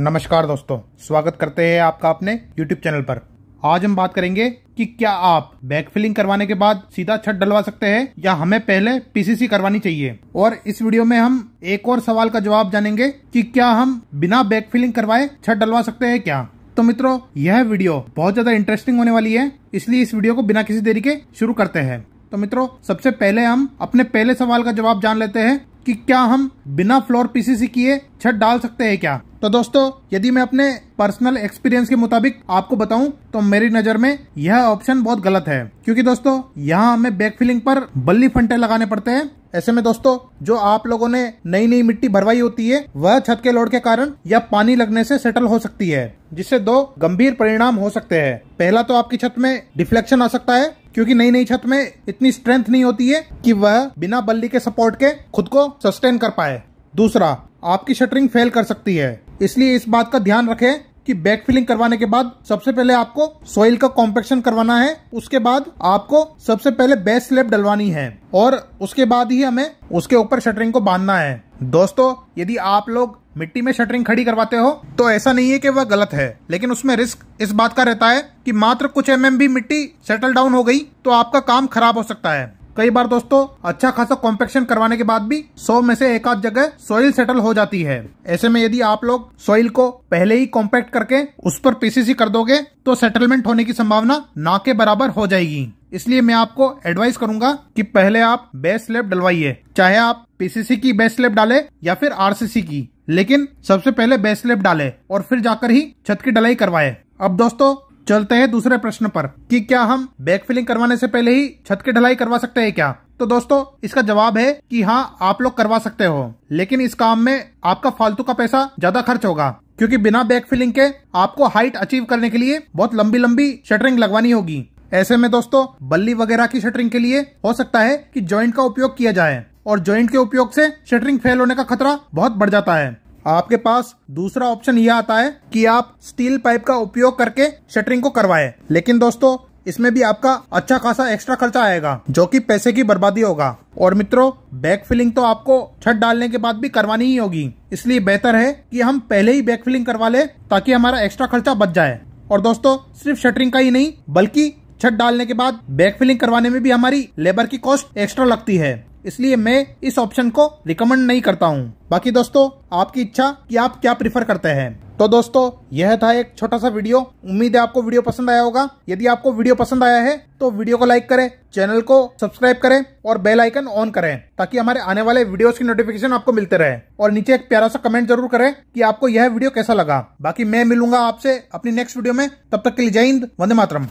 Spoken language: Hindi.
नमस्कार दोस्तों स्वागत करते हैं आपका अपने YouTube चैनल पर आज हम बात करेंगे कि क्या आप बैक फिलिंग करवाने के बाद सीधा छत डलवा सकते हैं या हमें पहले पीसीसी करवानी चाहिए और इस वीडियो में हम एक और सवाल का जवाब जानेंगे कि क्या हम बिना बैक फिलिंग करवाए छत डलवा सकते हैं क्या तो मित्रों यह वीडियो बहुत ज्यादा इंटरेस्टिंग होने वाली है इसलिए इस वीडियो को बिना किसी देरी के शुरू करते हैं तो मित्रों सबसे पहले हम अपने पहले सवाल का जवाब जान लेते हैं कि क्या हम बिना फ्लोर पीसीसी किए छत डाल सकते हैं क्या तो दोस्तों यदि मैं अपने पर्सनल एक्सपीरियंस के मुताबिक आपको बताऊं तो मेरी नजर में यह ऑप्शन बहुत गलत है क्योंकि दोस्तों यहाँ हमें बैक फिलिंग पर बल्ली फंटे लगाने पड़ते हैं ऐसे में दोस्तों जो आप लोगों ने नई नई मिट्टी भरवाई होती है वह छत के लोड के कारण या पानी लगने से सेटल हो सकती है जिससे दो गंभीर परिणाम हो सकते हैं पहला तो आपकी छत में डिफ्लेक्शन आ सकता है क्योंकि नई नई छत में इतनी स्ट्रेंथ नहीं होती है कि वह बिना बल्ली के सपोर्ट के खुद को सस्टेन कर पाए दूसरा आपकी शटरिंग फेल कर सकती है इसलिए इस बात का ध्यान रखें कि बैक फिलिंग करवाने के बाद सबसे पहले आपको सॉइल का कॉम्पेक्शन करवाना है उसके बाद आपको सबसे पहले बेस स्लेब डलवानी है और उसके बाद ही हमें उसके ऊपर शटरिंग को बांधना है दोस्तों यदि आप लोग मिट्टी में शटरिंग खड़ी करवाते हो तो ऐसा नहीं है कि वह गलत है लेकिन उसमें रिस्क इस बात का रहता है कि मात्र कुछ एम mm भी मिट्टी सेटल डाउन हो गई तो आपका काम खराब हो सकता है कई बार दोस्तों अच्छा खासा कॉम्पेक्शन करवाने के बाद भी सौ में से एक आध जगह सॉइल सेटल हो जाती है ऐसे में यदि आप लोग सॉइल को पहले ही कॉम्पैक्ट करके उस पर पीसीसी कर दोगे तो सेटलमेंट होने की संभावना ना के बराबर हो जाएगी इसलिए मैं आपको एडवाइस करूंगा कि पहले आप बेस स्लेब डलवाइए चाहे आप पीसीसी की बेस स्लेब डाले या फिर आरसीसी की लेकिन सबसे पहले बेस स्लेब डाले और फिर जाकर ही छत की डलाई करवाए अब दोस्तों चलते हैं दूसरे प्रश्न पर कि क्या हम बैक फिलिंग करवाने से पहले ही छत की ढलाई करवा सकते हैं क्या तो दोस्तों इसका जवाब है कि हाँ आप लोग करवा सकते हो लेकिन इस काम में आपका फालतू का पैसा ज्यादा खर्च होगा क्योंकि बिना बैक फिलिंग के आपको हाइट अचीव करने के लिए बहुत लंबी लंबी शटरिंग लगवानी होगी ऐसे में दोस्तों बल्ली वगैरह की शटरिंग के लिए हो सकता है की ज्वाइंट का उपयोग किया जाए और ज्वाइंट के उपयोग से शटरिंग फेल होने का खतरा बहुत बढ़ जाता है आपके पास दूसरा ऑप्शन यह आता है कि आप स्टील पाइप का उपयोग करके शटरिंग को करवाएं लेकिन दोस्तों इसमें भी आपका अच्छा खासा एक्स्ट्रा खर्चा आएगा जो कि पैसे की बर्बादी होगा और मित्रों बैक फिलिंग तो आपको छत डालने के बाद भी करवानी ही होगी इसलिए बेहतर है कि हम पहले ही बैक फिलिंग करवा ले ताकि हमारा एक्स्ट्रा खर्चा बच जाए और दोस्तों सिर्फ शटरिंग का ही नहीं बल्कि छत डालने के बाद बैक फिलिंग करवाने में भी हमारी लेबर की कॉस्ट एक्स्ट्रा लगती है इसलिए मैं इस ऑप्शन को रिकमेंड नहीं करता हूँ बाकी दोस्तों आपकी इच्छा कि आप क्या प्रिफर करते हैं तो दोस्तों यह था एक छोटा सा वीडियो उम्मीद है आपको वीडियो पसंद आया होगा यदि आपको वीडियो पसंद आया है तो वीडियो को लाइक करें चैनल को सब्सक्राइब करें और बेल आइकन ऑन करें ताकि हमारे आने वाले वीडियोस की नोटिफिकेशन आपको मिलते रहे और नीचे एक प्यारा सा कमेंट जरूर करें कि आपको यह वीडियो कैसा लगा बाकी मैं मिलूंगा आपसे अपनी नेक्स्ट वीडियो में तब तक के लिए जय हिंद वंदे मातरम